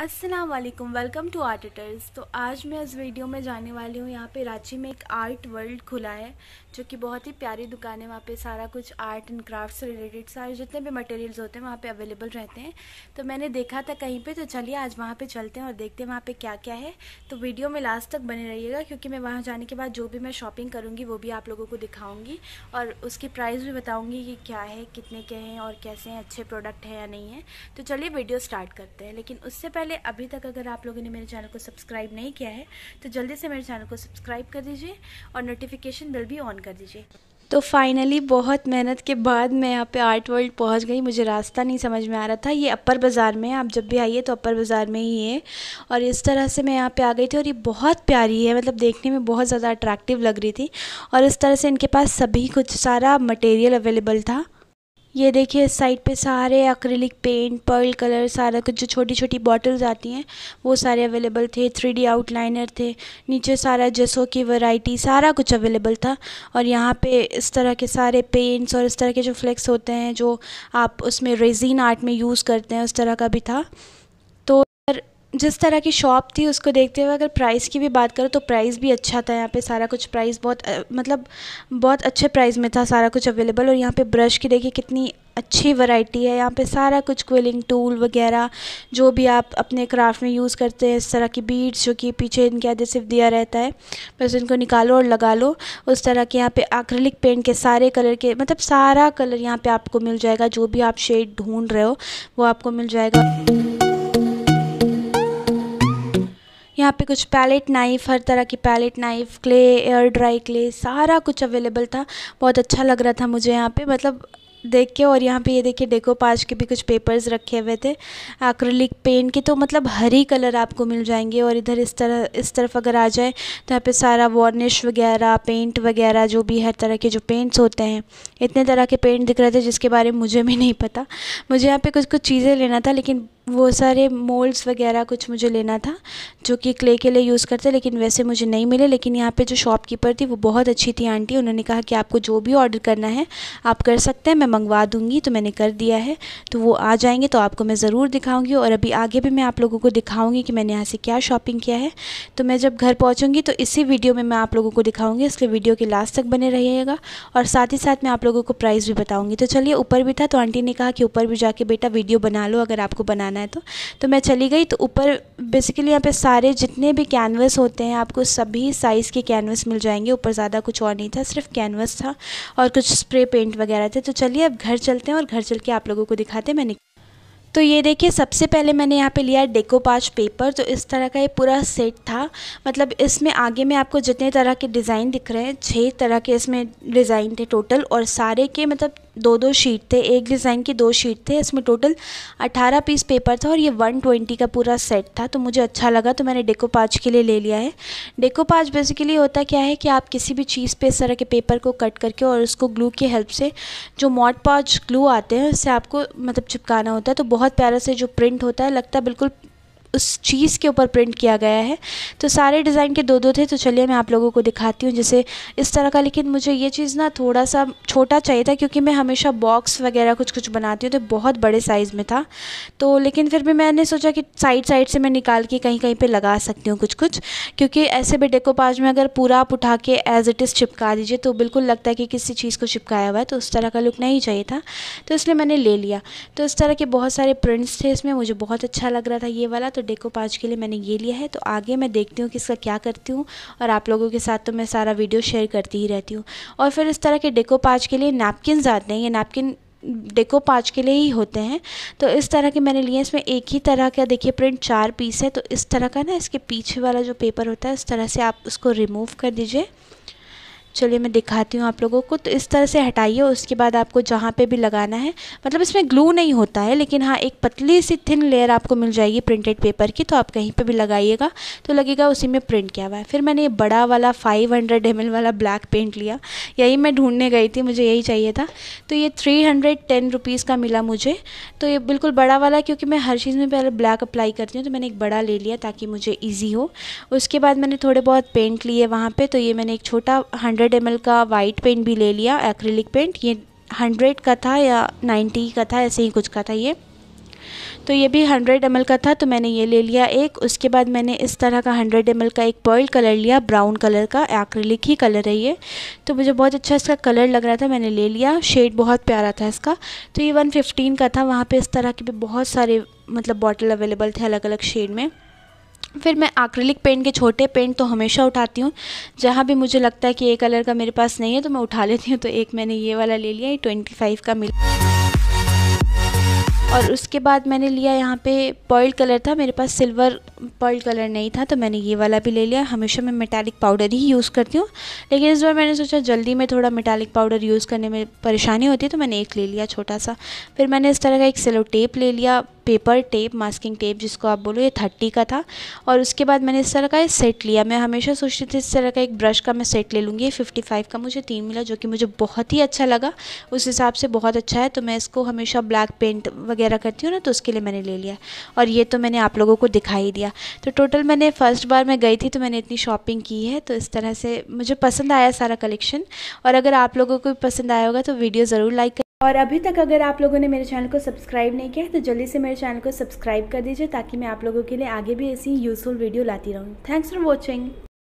अस्सलाम वालेकुम welcome to art एटर्स तो आज मैं इस वीडियो में जाने वाली हूँ यहाँ पे रांची में एक आर्ट वर्ल्ड खुला है जो कि बहुत ही प्यारी दुकान है वहाँ पे सारा कुछ आर्ट एंड क्राफ्ट से रिलेटेड सारे जितने भी मटेरियल्स होते हैं वहाँ पे अवेलेबल रहते हैं तो मैंने देखा था कहीं पे तो चलिए आज वहाँ पर चलते हैं और देखते हैं वहाँ पर क्या क्या है तो वीडियो में लास्ट तक बने रहिएगा क्योंकि मैं वहाँ जाने के बाद जो भी मैं शॉपिंग करूँगी वो भी आप लोगों को दिखाऊँगी और उसकी प्राइस भी बताऊँगी कि क्या है कितने के हैं और कैसे हैं अच्छे प्रोडक्ट हैं या नहीं है तो चलिए वीडियो स्टार्ट करते हैं लेकिन उससे पहले पहले अभी तक अगर आप लोगों ने मेरे चैनल को सब्सक्राइब नहीं किया है तो जल्दी से मेरे चैनल को सब्सक्राइब कर दीजिए और नोटिफिकेशन बेल भी ऑन कर दीजिए तो फाइनली बहुत मेहनत के बाद मैं यहाँ पे आर्ट वर्ल्ड पहुँच गई मुझे रास्ता नहीं समझ में आ रहा था ये अपर बाज़ार में है आप जब भी आइए तो अपर बाज़ार में ही है और इस तरह से मैं यहाँ पे आ गई थी और ये बहुत प्यारी है मतलब देखने में बहुत ज़्यादा अट्रैक्टिव लग रही थी और इस तरह से इनके पास सभी कुछ सारा मटेरियल अवेलेबल था ये देखिए इस साइड पे सारे एक्रेलिक पेंट पर्ल कलर सारा कुछ जो छोटी छोटी बॉटल्स आती हैं वो सारे अवेलेबल थे थ्री डी आउटलाइनर थे नीचे सारा जसों की वैरायटी सारा कुछ अवेलेबल था और यहाँ पे इस तरह के सारे पेंट्स और इस तरह के जो फ्लेक्स होते हैं जो आप उसमें रेजिन आर्ट में यूज़ करते हैं उस तरह का भी था जिस तरह की शॉप थी उसको देखते हुए अगर प्राइस की भी बात करूँ तो प्राइस भी अच्छा था यहाँ पे सारा कुछ प्राइस बहुत मतलब बहुत अच्छे प्राइस में था सारा कुछ अवेलेबल और यहाँ पे ब्रश की देखिए कितनी अच्छी वैरायटी है यहाँ पे सारा कुछ क्विलिंग टूल वगैरह जो भी आप अपने क्राफ्ट में यूज़ करते हैं इस तरह की बीड्स जो कि पीछे इनके सिर्फ दिया रहता है बस इनको निकालो और लगा लो उस तरह के यहाँ पे एक्रेलिक पेंट के सारे कलर के मतलब सारा कलर यहाँ पे आपको मिल जाएगा जो भी आप शेड ढूंढ रहे हो वो आपको मिल जाएगा यहाँ पे कुछ पैलेट नाइफ़ हर तरह की palette knife clay air dry clay सारा कुछ अवेलेबल था बहुत अच्छा लग रहा था मुझे यहाँ पे मतलब देख के और यहाँ पे ये देखिए डेको पाज के भी कुछ पेपर्स रखे हुए थे एक्रिलिक पेंट के तो मतलब हरी कलर आपको मिल जाएंगे और इधर इस तरह इस तरफ अगर आ जाए तो यहाँ पे सारा वार्निश वगैरह पेंट वगैरह जो भी हर तरह के जो पेंट्स होते हैं इतने तरह के पेंट दिख रहे थे जिसके बारे में मुझे भी नहीं पता मुझे यहाँ पर कुछ कुछ चीज़ें लेना था लेकिन वो सारे मोल्ड्स वगैरह कुछ मुझे लेना था जो कि क्ले के लिए यूज़ करते लेकिन वैसे मुझे नहीं मिले लेकिन यहाँ पे जो शॉपकीपर थी वो बहुत अच्छी थी आंटी उन्होंने कहा कि आपको जो भी ऑर्डर करना है आप कर सकते हैं मैं मंगवा दूँगी तो मैंने कर दिया है तो वो आ जाएंगे तो आपको मैं ज़रूर दिखाऊँगी और अभी आगे भी मैं आप लोगों को दिखाऊँगी कि मैंने यहाँ से क्या शॉपिंग किया है तो मैं जब घर पहुँचूँगी तो इसी वीडियो में मैं आप लोगों को दिखाऊँगी इसलिए वीडियो के लास्ट तक बने रहिएगा और साथ ही साथ मैं आप लोगों को प्राइस भी बताऊँगी तो चलिए ऊपर भी था तो आंटी ने कहा कि ऊपर भी जाके बेटा वीडियो बना लो अगर आपको बनाना करना है तो तो मैं चली गई तो ऊपर बेसिकली यहाँ पे सारे जितने भी कैनवस होते हैं आपको सभी साइज़ के कैनवस मिल जाएंगे ऊपर ज़्यादा कुछ और नहीं था सिर्फ कैनवस था और कुछ स्प्रे पेंट वगैरह थे तो चलिए अब घर चलते हैं और घर चल के आप लोगों को दिखाते हैं मैंने तो ये देखिए सबसे पहले मैंने यहाँ पे लिया डेको पाच पेपर तो इस तरह का ये पूरा सेट था मतलब इसमें आगे में आपको जितने तरह के डिज़ाइन दिख रहे हैं छह तरह के इसमें डिज़ाइन थे टोटल और सारे के मतलब दो दो शीट थे एक डिज़ाइन की दो शीट थे इसमें टोटल 18 पीस पेपर था और ये 120 का पूरा सेट था तो मुझे अच्छा लगा तो मैंने डेको पाच के लिए ले लिया है डेको पाच बेसिकली होता क्या है कि आप किसी भी चीज़ पे इस तरह के पेपर को कट करके और उसको ग्लू की हेल्प से जो मॉड पाच ग्लू आते हैं उससे आपको मतलब चिपकाना होता है तो बहुत प्यारा से जो प्रिंट होता है लगता है बिल्कुल उस चीज़ के ऊपर प्रिंट किया गया है तो सारे डिज़ाइन के दो दो थे तो चलिए मैं आप लोगों को दिखाती हूँ जैसे इस तरह का लेकिन मुझे ये चीज़ ना थोड़ा सा छोटा चाहिए था क्योंकि मैं हमेशा बॉक्स वगैरह कुछ कुछ बनाती हूँ तो बहुत बड़े साइज़ में था तो लेकिन फिर भी मैंने सोचा कि साइड साइड से मैं निकाल के कहीं कहीं पर लगा सकती हूँ कुछ कुछ क्योंकि ऐसे भी डेकोपाज में अगर पूरा आप उठा के एज इट इज़ चिपका दीजिए तो बिल्कुल लगता है कि किसी चीज़ को चिपकाया हुआ है तो उस तरह का लुक नहीं चाहिए था तो इसलिए मैंने ले लिया तो इस तरह के बहुत सारे प्रिंट्स थे इसमें मुझे बहुत अच्छा लग रहा था ये वाला तो तो डेको पाज के लिए मैंने ये लिया है तो आगे मैं देखती हूँ कि इसका क्या करती हूँ और आप लोगों के साथ तो मैं सारा वीडियो शेयर करती ही रहती हूँ और फिर इस तरह के डेको पाज के लिए नैपकिन आते हैं ये नैपकिन डेको पाँच के लिए ही होते हैं तो इस तरह के मैंने लिए इसमें एक ही तरह का देखिए प्रिंट चार पीस है तो इस तरह का ना इसके पीछे वाला जो पेपर होता है इस तरह से आप उसको रिमूव कर दीजिए चलिए मैं दिखाती हूँ आप लोगों को तो इस तरह से हटाइए उसके बाद आपको जहाँ पे भी लगाना है मतलब इसमें ग्लू नहीं होता है लेकिन हाँ एक पतली सी थिन लेयर आपको मिल जाएगी प्रिंटेड पेपर की तो आप कहीं पे भी लगाइएगा तो लगेगा उसी में प्रिंट किया हुआ है फिर मैंने ये बड़ा वाला 500 हंड्रेड वाला ब्लैक पेंट लिया यही मैं ढूंढने गई थी मुझे यही चाहिए था तो ये थ्री हंड्रेड का मिला मुझे तो ये बिल्कुल बड़ा वाला क्योंकि मैं हर चीज़ में पहले ब्लैक अप्लाई करती हूँ तो मैंने एक बड़ा ले लिया ताकि मुझे ईजी हो उसके बाद मैंने थोड़े बहुत पेंट लिए वहाँ पर तो ये मैंने एक छोटा हंड्रेड हंड्रेड एम का वाइट पेंट भी ले लिया एक्रिलिक पेंट ये हंड्रेड का था या नाइन्टी का था ऐसे ही कुछ का था ये तो ये भी हंड्रेड एम का था तो मैंने ये ले लिया एक उसके बाद मैंने इस तरह का हंड्रेड एम का एक पर्ल कलर लिया ब्राउन कलर का एक्रिलिक ही कलर है ये तो मुझे बहुत अच्छा इसका कलर लग रहा था मैंने ले लिया शेड बहुत प्यारा था इसका तो ये वन फिफ्टीन का था वहाँ पर इस तरह के भी बहुत सारे मतलब बॉटल अवेलेबल थे अलग अलग शेड में फिर मैं आक्रिलिक पेंट के छोटे पेंट तो हमेशा उठाती हूँ जहाँ भी मुझे लगता है कि ये कलर का मेरे पास नहीं है तो मैं उठा लेती हूँ तो एक मैंने ये वाला ले लिया ये ट्वेंटी फाइव का मिला और उसके बाद मैंने लिया यहाँ पे पर्ल कलर था मेरे पास सिल्वर पर्ल कलर नहीं था तो मैंने ये वाला भी ले लिया हमेशा मैं मेटालिक पाउडर ही यूज़ करती हूँ लेकिन इस बार मैंने सोचा जल्दी में थोड़ा मेटालिक पाउडर यूज़ करने में परेशानी होती है तो मैंने एक ले लिया छोटा सा फिर मैंने इस तरह का एक सेलो टेप ले लिया पेपर टेप मास्किंग टेप जिसको आप बोलो ये थर्टी का था और उसके बाद मैंने इस तरह का एक सेट लिया मैं हमेशा सोचती थी इस तरह का एक ब्रश का मैं सेट ले लूँगी फिफ्टी फाइव का मुझे तीन मिला जो कि मुझे बहुत ही अच्छा लगा उस हिसाब से बहुत अच्छा है तो मैं इसको हमेशा ब्लैक पेंट वगैरह करती हूँ ना तो उसके लिए मैंने ले लिया और ये तो मैंने आप लोगों को दिखाई दिया तो टोटल मैंने फ़र्स्ट बार मैं गई थी तो मैंने इतनी शॉपिंग की है तो इस तरह से मुझे पसंद आया सारा कलेक्शन और अगर आप लोगों को भी पसंद आया होगा तो वीडियो ज़रूर लाइक और अभी तक अगर आप लोगों ने मेरे चैनल को सब्सक्राइब नहीं किया है तो जल्दी से मेरे चैनल को सब्सक्राइब कर दीजिए ताकि मैं आप लोगों के लिए आगे भी ऐसी यूज़फुल वीडियो लाती रहूँ थैंक्स फॉर वॉचिंग